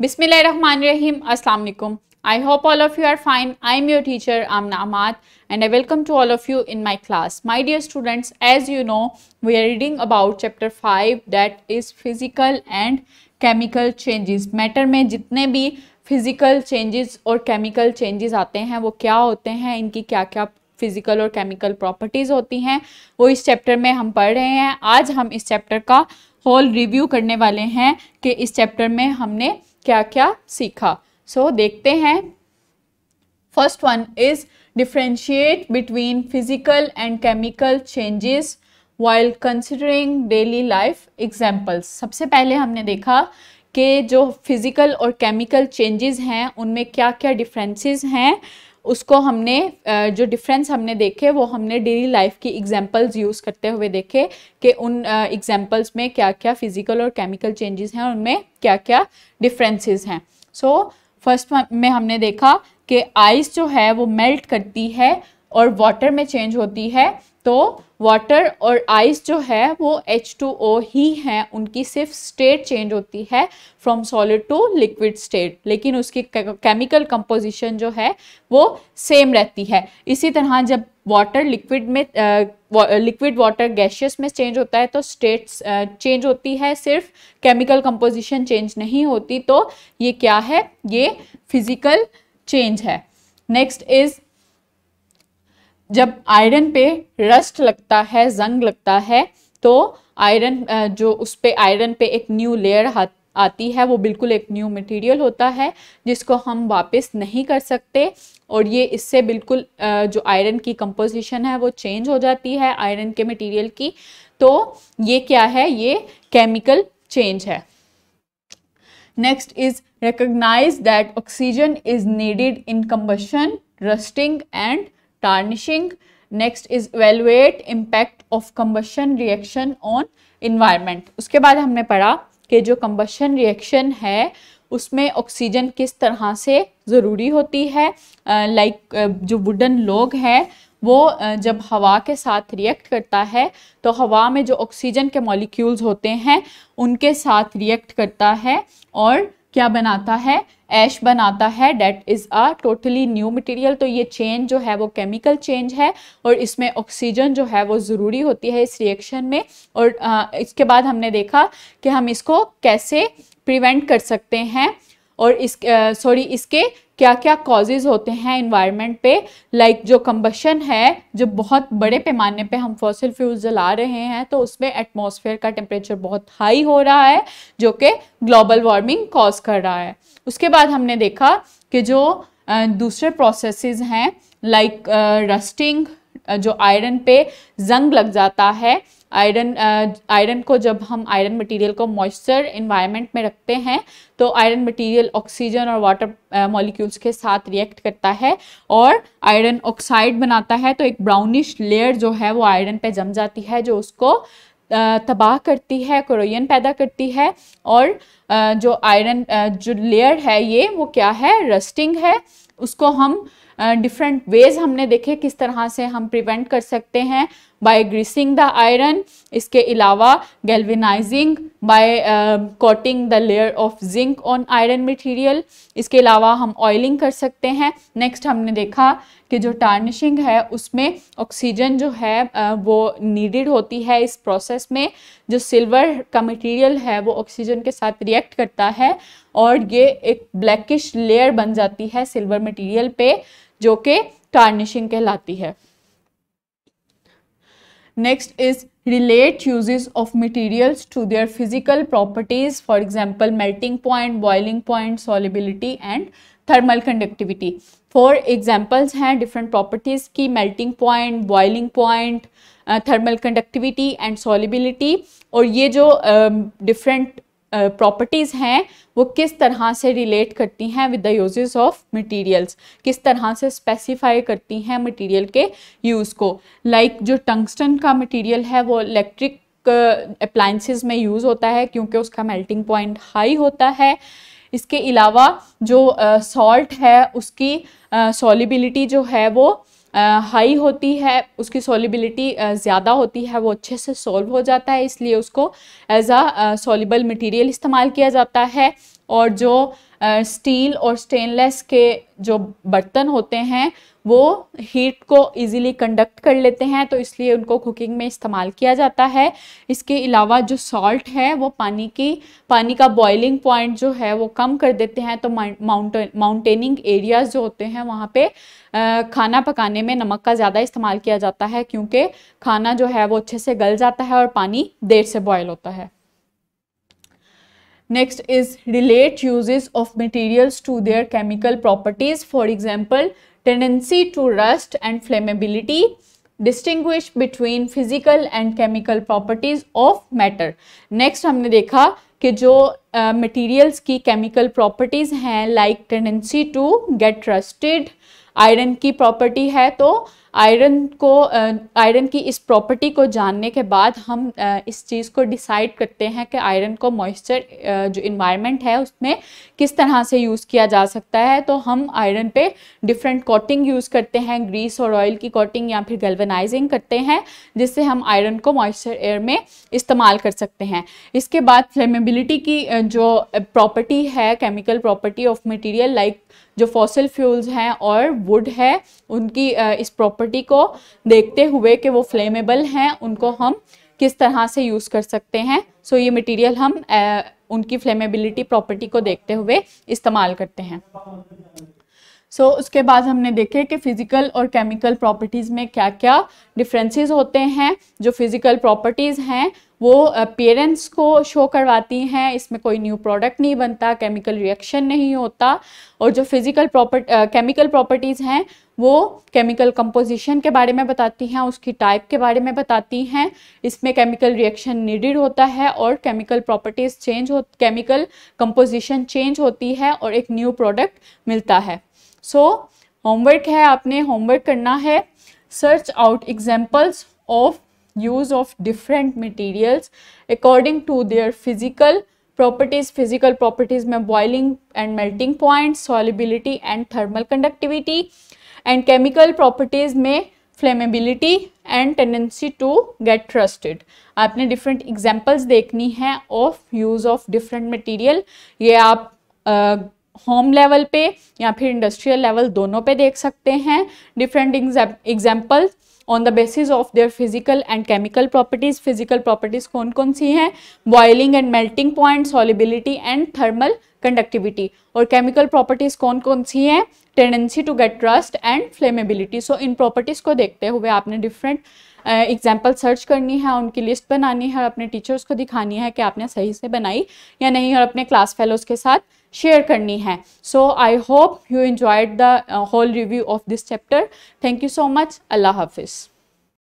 बिसमिल्ल रन रहीम I hope all of you are fine I am your teacher Amna Nemat and I welcome to all of you in my class my dear students as you know we are reading about chapter five that is physical and chemical changes matter में जितने भी physical changes और chemical changes आते हैं वो क्या होते हैं इनकी क्या क्या फिज़िकल और केमिकल प्रॉपर्टीज़ होती हैं वो इस चैप्टर में हम पढ़ रहे हैं आज हम इस चैप्टर का होल रिव्यू करने वाले हैं कि इस चैप्टर में हमने क्या क्या सीखा सो so, देखते हैं first one is differentiate between physical and chemical changes while considering daily life examples सबसे पहले हमने देखा कि जो फिज़िकल और केमिकल चेंजेस हैं उनमें क्या क्या डिफरेंसेस हैं उसको हमने जो डिफरेंस हमने देखे वो हमने डेली लाइफ की एग्जांपल्स यूज़ करते हुए देखे कि उन एग्जांपल्स में क्या क्या फिज़िकल और केमिकल चेंजेस हैं उनमें क्या क्या डिफरेंसेस हैं सो फर्स्ट में हमने देखा कि आइस जो है वो मेल्ट करती है और वाटर में चेंज होती है तो वाटर और आइस जो है वो एच टू ओ ही हैं उनकी सिर्फ स्टेट चेंज होती है from solid to liquid state लेकिन उसकी केमिकल कंपोजिशन जो है वो सेम रहती है इसी तरह जब वाटर लिक्विड में लिक्विड वाटर गैशियस में चेंज होता है तो स्टेट्स चेंज होती है सिर्फ केमिकल कंपोजिशन चेंज नहीं होती तो ये क्या है ये फिजिकल चेंज है नेक्स्ट इज जब आयरन पे रस्ट लगता है जंग लगता है तो आयरन जो उस पर आयरन पे एक न्यू लेयर आती है वो बिल्कुल एक न्यू मटेरियल होता है जिसको हम वापस नहीं कर सकते और ये इससे बिल्कुल जो आयरन की कंपोजिशन है वो चेंज हो जाती है आयरन के मटेरियल की तो ये क्या है ये केमिकल चेंज है next is recognise that oxygen is needed in combustion rusting and tarnishing next is evaluate impact of combustion reaction on environment उसके बाद हमने पढ़ा कि जो कम्बशन रिएक्शन है उसमें ऑक्सीजन किस तरह से ज़रूरी होती है लाइक uh, like, uh, जो वुडन लोग हैं वो uh, जब हवा के साथ रिएक्ट करता है तो हवा में जो ऑक्सीजन के मॉलिक्यूल्स होते हैं उनके साथ रिएक्ट करता है और क्या बनाता है ऐश बनाता है that is a totally new material तो ये चेंज जो है वो केमिकल चेंज है और इसमें ऑक्सीजन जो है वो ज़रूरी होती है इस रिएक्शन में और आ, इसके बाद हमने देखा कि हम इसको कैसे प्रिवेंट कर सकते हैं और इस सॉरी इसके क्या क्या कॉजेज होते हैं इन्वायरमेंट पे लाइक like जो कम्बशन है जो बहुत बड़े पैमाने पे हम फॉसिल फ्यूल जला रहे हैं तो उसमें एटमॉस्फेयर का टेम्परेचर बहुत हाई हो रहा है जो कि ग्लोबल वार्मिंग कॉज कर रहा है उसके बाद हमने देखा कि जो दूसरे प्रोसेसेस हैं लाइक रस्टिंग जो आयरन पे जंग लग जाता है आयरन आयरन को जब हम आयरन मटेरियल को मॉइस्चर इन्वायरमेंट में रखते हैं तो आयरन मटेरियल ऑक्सीजन और वाटर मॉलिक्यूल्स के साथ रिएक्ट करता है और आयरन ऑक्साइड बनाता है तो एक ब्राउनिश लेयर जो है वो आयरन पे जम जाती है जो उसको तबाह करती है क्रोयन पैदा करती है और जो आयरन जो लेयर है ये वो क्या है रस्टिंग है उसको हम डिफरेंट uh, वेज हमने देखे किस तरह से हम प्रिवेंट कर सकते हैं बाय ग्रीसिंग द आयरन इसके अलावा galvanising by coating the layer of zinc on iron material इसके अलावा हम ऑयलिंग कर सकते हैं नेक्स्ट हमने देखा कि जो टार्निशिंग है उसमें ऑक्सीजन जो है uh, वो नीडेड होती है इस प्रोसेस में जो सिल्वर का मटेरियल है वो ऑक्सीजन के साथ रिएक्ट रिएक्ट करता है और ये एक ब्लैकिश लेयर बन जाती है सिल्वर मटेरियल पे जो कि टार्निशिंग कहलाती है next is relate uses of materials to their physical properties for example melting point boiling point solubility and thermal conductivity for examples हैं डिफरेंट प्रॉपर्टीज की melting point boiling point thermal conductivity and solubility और ये जो different um, uh, properties हैं वो किस तरह से रिलेट करती हैं with the uses of materials किस तरह से स्पेसिफाई करती हैं मटेरियल के यूज़ को लाइक like, जो टंगस्टन का मटेरियल है वो इलेक्ट्रिक अप्लाइंसिस में यूज़ होता है क्योंकि उसका मेल्टिंग पॉइंट हाई होता है इसके अलावा जो सॉल्ट uh, है उसकी सॉलिबिलिटी uh, जो है वो हाई होती है उसकी सॉलिबिलिटी ज़्यादा होती है वो अच्छे से सॉल्व हो जाता है इसलिए उसको एज आ सॉलिबल मटेरियल इस्तेमाल किया जाता है और जो स्टील और स्टेनलेस के जो बर्तन होते हैं वो हीट को इजीली कंडक्ट कर लेते हैं तो इसलिए उनको कुकिंग में इस्तेमाल किया जाता है इसके अलावा जो सॉल्ट है वो पानी की पानी का बॉइलिंग पॉइंट जो है वो कम कर देते हैं तो माउंट माउंटेनिंग एरियाज़ जो होते हैं वहाँ पे खाना पकाने में नमक का ज़्यादा इस्तेमाल किया जाता है क्योंकि खाना जो है वो अच्छे से गल जाता है और पानी देर से बॉयल होता है next is relate uses of materials to their chemical properties for example tendency to rust and flammability distinguish between physical and chemical properties of matter next हमने देखा कि जो मटेरियल्स uh, की केमिकल प्रॉपर्टीज़ हैं like tendency to get rusted iron की property है तो iron को आयरन की इस प्रॉपर्टी को जानने के बाद हम इस चीज़ को डिसाइड करते हैं कि आयरन को मॉइस्चर जो इन्वायरमेंट है उसमें किस तरह से यूज़ किया जा सकता है तो हम आयरन पे डिफरेंट कोटिंग यूज़ करते हैं ग्रीस और ऑयल की कोटिंग या फिर गल्वनाइजिंग करते हैं जिससे हम आयरन को मॉइस्चर एयर में इस्तेमाल कर सकते हैं इसके बाद फ्लेमेबिलिटी की जो प्रॉपर्टी है chemical property of material like जो फॉसिल फ्यूल्स हैं और वुड है उनकी इस प्रॉपर्टी प्रॉपर्टी को देखते हुए कि वो फ्लेमेबल हैं उनको हम किस तरह से यूज़ कर सकते हैं सो so, ये मटेरियल हम आ, उनकी फ्लेमेबिलिटी प्रॉपर्टी को देखते हुए इस्तेमाल करते हैं सो so, उसके बाद हमने देखे कि फ़िज़िकल और केमिकल प्रॉपर्टीज़ में क्या क्या डिफरेंसेस होते हैं जो फ़िज़िकल प्रॉपर्टीज़ हैं वो पेरेंट्स को शो करवाती हैं इसमें कोई न्यू प्रोडक्ट नहीं बनता केमिकल रिएक्शन नहीं होता और जो फिज़िकल प्रॉपर्ट केमिकल प्रॉपर्टीज़ हैं वो केमिकल कंपोजिशन के बारे में बताती हैं उसकी टाइप के बारे में बताती हैं इसमें केमिकल रिएक्शन नीडिड होता है और केमिकल प्रॉपर्टीज़ चेंज हो केमिकल कंपोजिशन चेंज होती है और एक न्यू प्रोडक्ट मिलता है सो so, होमवर्क है आपने होमवर्क करना है search out examples of use of different materials according to their physical properties physical properties में boiling and melting point solubility and thermal conductivity and chemical properties में flammability and tendency to get rusted आपने different examples देखनी है of use of different material ये आप home uh, level पे या फिर इंडस्ट्रियल लेवल दोनों पे देख सकते हैं different examples on the basis of their physical and chemical properties physical properties कौन कौन सी हैं boiling and melting point solubility and thermal conductivity और केमिकल प्रॉपर्टीज कौन कौन सी हैं tendency to get rust and flammability so इन प्रॉपर्टीज़ को देखते हुए आपने डिफरेंट एग्जाम्पल सर्च करनी है उनकी लिस्ट बनानी है और अपने टीचर्स को दिखानी है कि आपने सही से बनाई या नहीं और अपने क्लास फेलोज़ के साथ शेयर करनी है so I hope you enjoyed the whole review of this chapter thank you so much अल्लाह हाफिज़